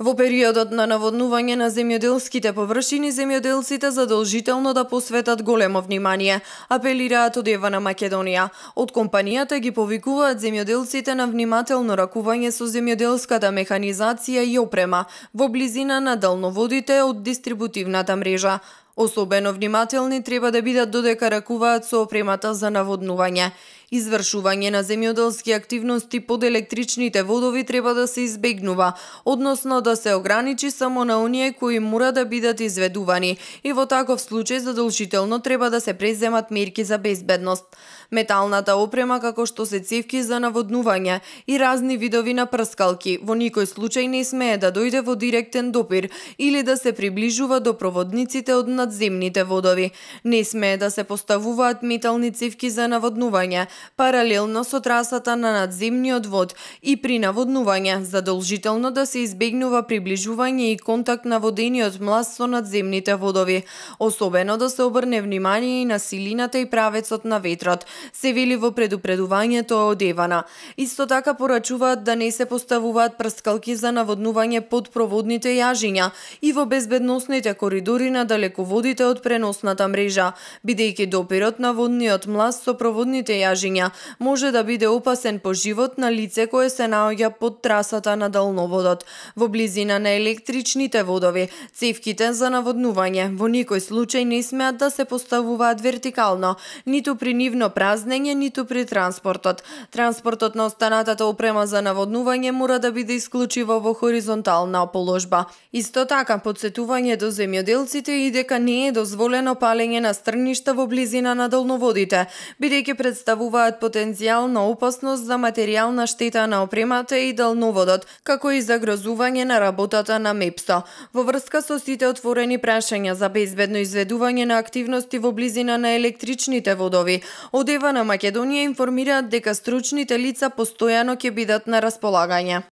Во периодот на наводнување на земјоделските површини, земјоделците задолжително да посветат големо внимание, апелираат од Ева на Македонија. Од компанијата ги повикуваат земјоделците на внимателно ракување со земјоделската механизација и опрема во близина на далноводите од дистрибутивната мрежа. Особено внимателни треба да бидат додека ракуваат со опремата за наводнување. Извршување на земјоделски активности под електричните водови треба да се избегнува, односно да се ограничи само на оние кои мора да бидат изведувани и во таков случај задолжително треба да се преземат мерки за безбедност. Металната опрема како што се цевки за наводнување и разни видови на прскалки во никој случај не смее да дојде во директен допир или да се приближува до проводниците од надземните водови. Не смее да се поставуваат метални цевки за наводнување, паралелно со трасата на надземниот вод и при наводнување, задолжително да се избегнува приближување и контакт на водениот млас со надземните водови, особено да се обрне внимание и на силината и правецот на ветрот, се вели во предупредувањето од Евана. Исто така порачуваат да не се поставуваат прскалки за наводнување под проводните јажиња и во безбедносните коридори на далеководите од преносната мрежа, бидејќи допирот на водниот млас со проводните јажиња прашања, може да биде опасен по живот на лице кое се наоѓа под трасата на далноводот, во близина на електричните водови, цевките за наводнување. Во никој случај не смеат да се поставуваат вертикално, ниту при нивно празнење, ниту при транспортот. Транспортот на останатата опрема за наводнување мора да биде исклучиво во хоризонтална положба. Исто така, подсетување до земјоделците и дека не е дозволено палење на страништа во близина на долноводите, бидејќи представува представуваат потенцијална опасност за материјална штета на опремата и далноводот, како и загрозување на работата на МЕПСО. Во врска со сите отворени прашања за безбедно изведување на активности во близина на електричните водови, од Ева на Македонија информираат дека стручните лица постојано ќе бидат на располагање.